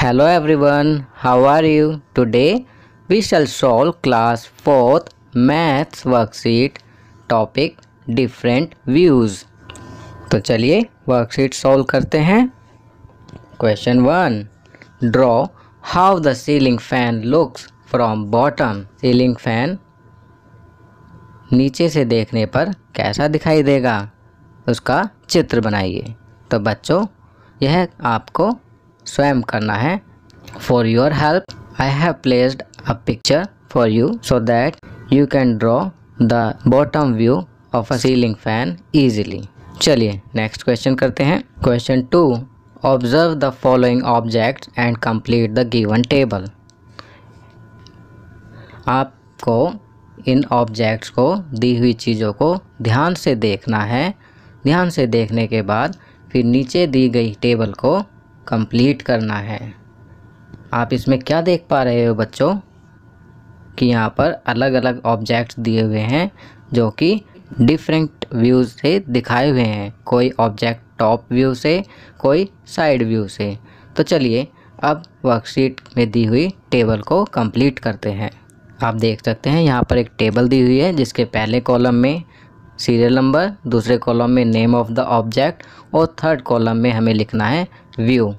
Hello everyone how are you today we shall solve class fourth maths worksheet topic different views तो चलिए worksheet solve करते हैं question one draw how the ceiling fan looks from bottom ceiling fan नीचे से देखने पर कैसा दिखाई देगा उसका चित्र बनाइए तो बच्चों यह आपको स्वयं करना है for your help I have placed a picture for you so that you can draw the bottom view of a ceiling fan easily चलिए नेक्स्ट क्वेश्चन करते हैं question two observe the following object and complete the given table आपको इन objects को दी हुई चीज़ों को ध्यान से देखना है ध्यान से देखने के बाद फिर नीचे दी गई टेबल को कंप्लीट करना है आप इसमें क्या देख पा रहे हो बच्चों कि यहाँ पर अलग अलग ऑब्जेक्ट्स दिए हुए हैं जो कि डिफरेंट व्यूज़ से दिखाए हुए हैं कोई ऑब्जेक्ट टॉप व्यू से कोई साइड व्यू से तो चलिए अब वर्कशीट में दी हुई टेबल को कंप्लीट करते हैं आप देख सकते हैं यहाँ पर एक टेबल दी हुई है जिसके पहले कॉलम में सीरियल नंबर दूसरे कॉलम में नेम ऑफ़ द ऑब्जेक्ट और थर्ड कॉलम में हमें लिखना है व्यू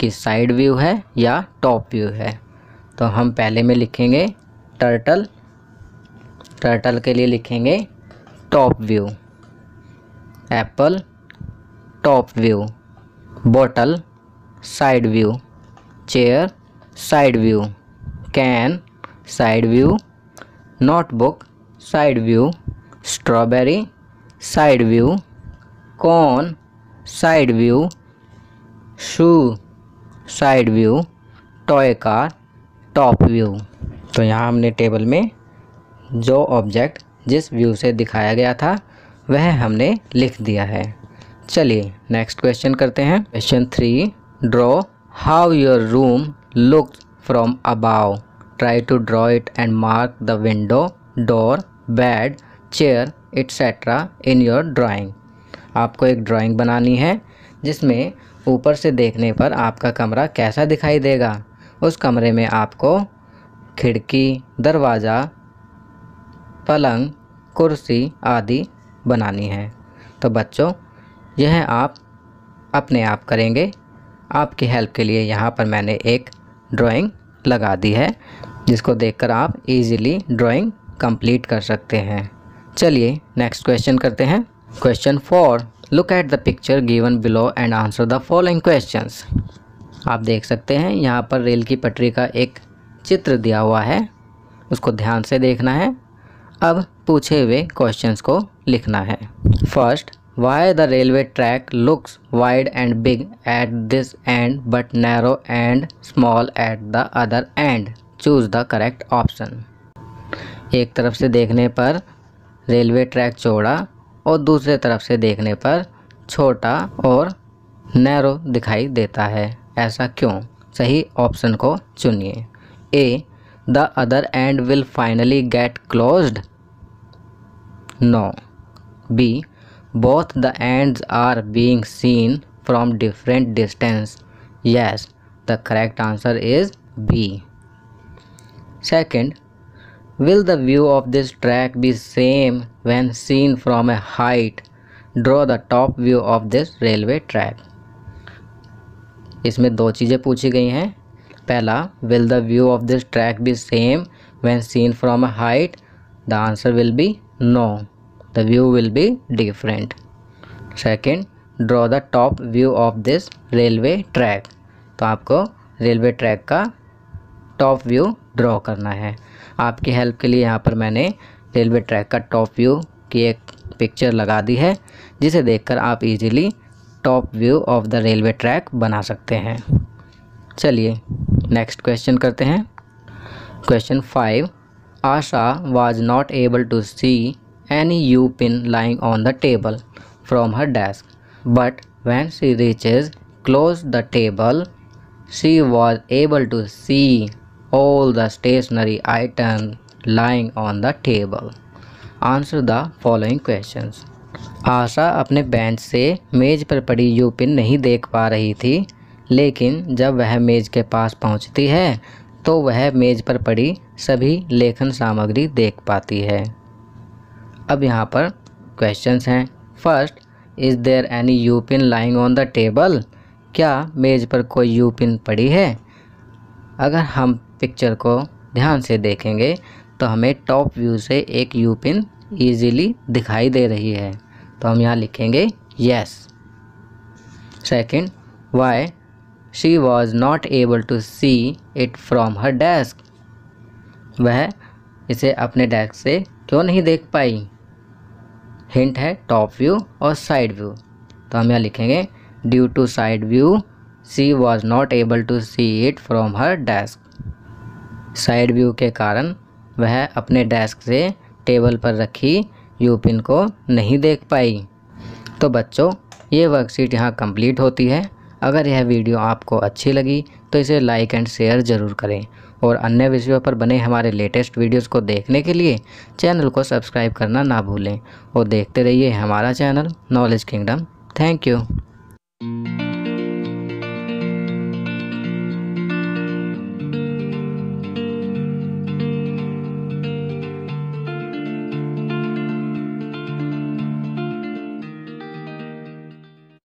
कि साइड व्यू है या टॉप व्यू है तो हम पहले में लिखेंगे टर्टल टर्टल के लिए लिखेंगे top view apple top view bottle side view chair side view can side view notebook side view strawberry side view cone side view shoe side view toy car top view तो यहाँ हमने table में जो object जिस view से दिखाया गया था वह हमने लिख दिया है चलिए नेक्स्ट क्वेश्चन करते हैं question three draw how your room look from above try to draw it and mark the window door bed chair etcetera in your drawing आपको एक ड्राइंग बनानी है जिसमें ऊपर से देखने पर आपका कमरा कैसा दिखाई देगा उस कमरे में आपको खिड़की दरवाज़ा पलंग कुर्सी आदि बनानी है तो बच्चों यह आप अपने आप करेंगे आपकी हेल्प के लिए यहाँ पर मैंने एक ड्राइंग लगा दी है जिसको देखकर आप इजीली ड्राइंग कंप्लीट कर सकते हैं चलिए नेक्स्ट क्वेश्चन करते हैं question four look at the picture given below and answer the following questions आप देख सकते हैं यहाँ पर रेल की पटरी का एक चित्र दिया हुआ है उसको ध्यान से देखना है अब पूछे हुए क्वेश्चंस को लिखना है first why the railway track looks wide and big at this end but narrow and small at the other end choose the correct option एक तरफ से देखने पर रेलवे ट्रैक चौड़ा और दूसरे तरफ से देखने पर छोटा और नैरो दिखाई देता है ऐसा क्यों सही ऑप्शन को चुनिए A the other end will finally get close no B both the end are being seen from different distance yes the correct answer is B second Will the view of this track be same when seen from a height? Draw the top view of this railway track. इसमें दो चीज़ें पूछी गई हैं पहला will the view of this track be same when seen from a height the answer will be no the view will be different second draw the top view of this railway track तो आपको railway track का top view draw करना है आपकी help के लिए यहाँ पर मैंने रेलवे ट्रैक का टॉप व्यू की एक पिक्चर लगा दी है जिसे देखकर आप easily top view of the railway track बना सकते हैं चलिए नेक्स्ट क्वेश्चन करते हैं question five Asha was not able to see any U pin lying on the table from her desk but when she reaches close the table she was able to see all the stationery items lying on the table? Answer the following questions. Asha अपने bench से मेज़ पर पड़ी you pin नहीं देख पा रही थी लेकिन जब वह मेज़ के पास पहुंचती है तो वह मेज़ पर पड़ी सभी लेखन सामग्री देख पाती है अब यहाँ पर क्वेश्चंस हैं first is there any U pin lying on the table क्या मेज़ पर कोई यू पिन पड़ी है अगर हम पिक्चर को ध्यान से देखेंगे तो हमें टॉप व्यू से एक यू पिन ईजीली दिखाई दे रही है तो हम यहाँ लिखेंगे yes second why she was not able to see it from her desk वह इसे अपने डेस्क से क्यों नहीं देख पाई हिंट है टॉप व्यू और साइड व्यू तो हम यहाँ लिखेंगे due to side view she was not able to see it from her desk side view के कारण वह अपने डेस्क से टेबल पर रखी यू पिन को नहीं देख पाई तो बच्चों ये वर्कशीट यहाँ कंप्लीट होती है अगर यह वीडियो आपको अच्छी लगी तो इसे लाइक एंड शेयर ज़रूर करें और अन्य विषयों पर बने हमारे लेटेस्ट वीडियोस को देखने के लिए चैनल को सब्सक्राइब करना ना भूलें और देखते रहिए हमारा channel Knowledge Kingdom thank you